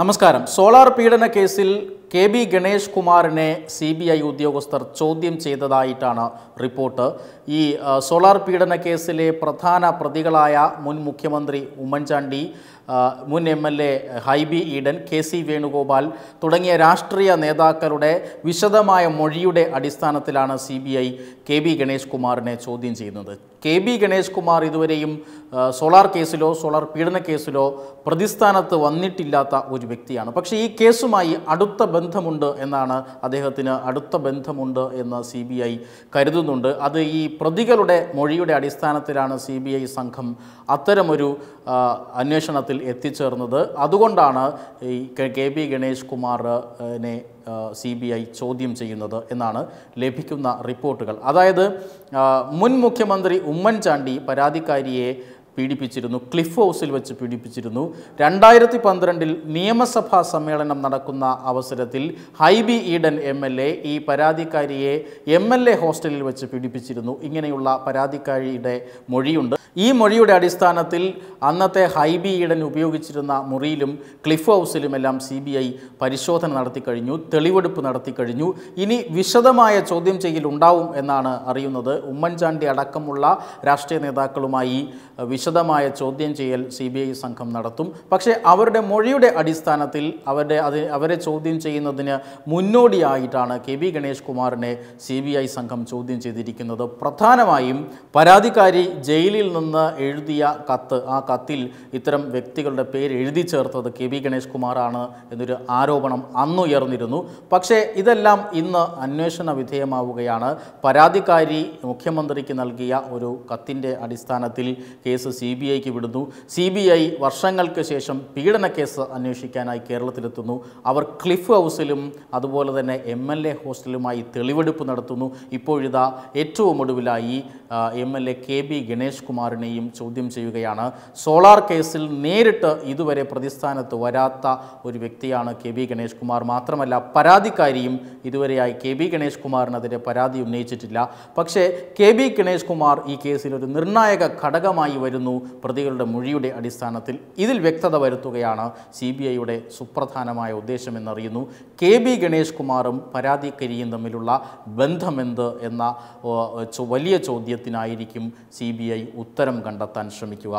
നമസ്കാരം സോളാർ പീഡന കേസിൽ കെ ബി ഗണേഷ് കുമാറിനെ സി ബി ഐ ഉദ്യോഗസ്ഥർ ചോദ്യം ചെയ്തതായിട്ടാണ് റിപ്പോർട്ട് ഈ സോളാർ പീഡന കേസിലെ പ്രധാന പ്രതികളായ മുൻ മുഖ്യമന്ത്രി ഉമ്മൻചാണ്ടി മുൻ M L A Hibi Eden K C Venugopal തുടങ്ങിയ രാഷ്ട്രീയ നേതാക്കളുടെ വിശദമായ മൊഴിയുടെ അടിസ്ഥാനത്തിലാണ് C B I K B Ganesh കുമാറിനെ ചോദ്യം ചെയ്യുന്നത് കെ ബി ഗണേഷ് കുമാർ ഇതുവരെയും സോളാർ കേസിലോ സോളാർ പീഡന കേസിലോ പ്രതിസ്ഥാനത്ത് വന്നിട്ടില്ലാത്ത ഒരു വ്യക്തിയാണ് പക്ഷേ ഈ കേസുമായി അടുത്ത ബന്ധമുണ്ട് എന്നാണ് അദ്ദേഹത്തിന് അടുത്ത ബന്ധമുണ്ട് എന്ന് സി ബി ഐ കരുതുന്നുണ്ട് അത് ഈ പ്രതികളുടെ മൊഴിയുടെ അടിസ്ഥാനത്തിലാണ് സി ബി ഐ സംഘം അത്തരമൊരു അന്വേഷണത്തിൽ എത്തിച്ചേർന്നത് അതുകൊണ്ടാണ് ഈ കെ പി ഗണേഷ് കുമാറിനെ സി ബി ഐ ചോദ്യം ചെയ്യുന്നത് എന്നാണ് ലഭിക്കുന്ന റിപ്പോർട്ടുകൾ അതായത് മുൻ മുഖ്യമന്ത്രി ഉമ്മൻചാണ്ടി പരാതിക്കാരിയെ പീഡിപ്പിച്ചിരുന്നു ക്ലിഫ് ഹൗസിൽ വെച്ച് പീഡിപ്പിച്ചിരുന്നു രണ്ടായിരത്തി പന്ത്രണ്ടിൽ നിയമസഭാ സമ്മേളനം നടക്കുന്ന അവസരത്തിൽ Hibi Eden M L A ഈ പരാതിക്കാരിയെ എം എൽ എ ഹോസ്റ്റലിൽ വെച്ച് പീഡിപ്പിച്ചിരുന്നു ഇങ്ങനെയുള്ള പരാതിക്കാരിയുടെ മൊഴിയുണ്ട് ഈ മൊഴിയുടെ അടിസ്ഥാനത്തിൽ അന്നത്തെ ഹൈബി ഈഡൻ ഉപയോഗിച്ചിരുന്ന മുറിയിലും ക്ലിഫ് ഹൗസിലും എല്ലാം സി ബി ഐ പരിശോധന നടത്തിക്കഴിഞ്ഞു തെളിവെടുപ്പ് നടത്തിക്കഴിഞ്ഞു ഇനി വിശദമായ ചോദ്യം ചെയ്യൽ ഉണ്ടാവും എന്നാണ് അറിയുന്നത് ഉമ്മൻചാണ്ടി അടക്കമുള്ള രാഷ്ട്രീയ നേതാക്കളുമായി വിശദമായ ചോദ്യം ചെയ്യൽ സി സംഘം നടത്തും പക്ഷേ അവരുടെ മൊഴിയുടെ അടിസ്ഥാനത്തിൽ അവരുടെ അത് അവരെ ചോദ്യം ചെയ്യുന്നതിന് മുന്നോടിയായിട്ടാണ് കെ ബി ഗണേഷ് കുമാറിനെ സി സംഘം ചോദ്യം ചെയ്തിരിക്കുന്നത് പ്രധാനമായും പരാതിക്കാരി ജയിലിൽ നിന്ന് നിന്ന് എഴുതിയ കത്ത് ആ കത്തിൽ ഇത്തരം വ്യക്തികളുടെ പേര് എഴുതി ചേർത്തത് കെ വി ഗണേഷ് കുമാറാണ് എന്നൊരു ആരോപണം അന്നുയർന്നിരുന്നു പക്ഷേ ഇതെല്ലാം ഇന്ന് അന്വേഷണ വിധേയമാവുകയാണ് പരാതിക്കാരി മുഖ്യമന്ത്രിക്ക് നൽകിയ ഒരു കത്തിൻ്റെ അടിസ്ഥാനത്തിൽ കേസ് സി ബി ഐക്ക് വിടുന്നു സി ബി ഐ വർഷങ്ങൾക്ക് ശേഷം പീഡന കേസ് അന്വേഷിക്കാനായി കേരളത്തിലെത്തുന്നു അവർ ക്ലിഫ് ഹൗസിലും അതുപോലെ തന്നെ എം എൽ എ ഹോസ്റ്റലുമായി തെളിവെടുപ്പ് നടത്തുന്നു ഇപ്പോഴിതാ ഏറ്റവും ഒടുവിലായി M L A K B Ganesh Kumar കുമാറിനെയും ചോദ്യം ചെയ്യുകയാണ് സോളാർ കേസിൽ നേരിട്ട് ഇതുവരെ പ്രതിസ്ഥാനത്ത് വരാത്ത ഒരു വ്യക്തിയാണ് കെ ബി ഗണേഷ് കുമാർ മാത്രമല്ല പരാതിക്കാരിയും ഇതുവരെയായി കെ ബി ഗണേഷ് കുമാറിനെതിരെ പരാതി ഉന്നയിച്ചിട്ടില്ല പക്ഷേ കെ ബി ഗണേഷ് കുമാർ ഈ കേസിൽ ഒരു നിർണായക ഘടകമായി വരുന്നു പ്രതികളുടെ മൊഴിയുടെ അടിസ്ഥാനത്തിൽ ഇതിൽ വ്യക്തത വരുത്തുകയാണ് സി ബി ഐയുടെ സുപ്രധാനമായ ഉദ്ദേശമെന്നറിയുന്നു കെ ബി ഗണേഷ് കുമാറും പരാതിക്കരിയും തമ്മിലുള്ള ബന്ധമെന്ത് എന്ന വലിയ ചോദ്യത്തിനായിരിക്കും സി ബി ഐ ഉത്തരം ഉത്തരം കണ്ടെത്താൻ ശ്രമിക്കുക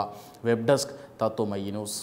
വെബ് ഡെസ്ക് തത്വമയി ന്യൂസ്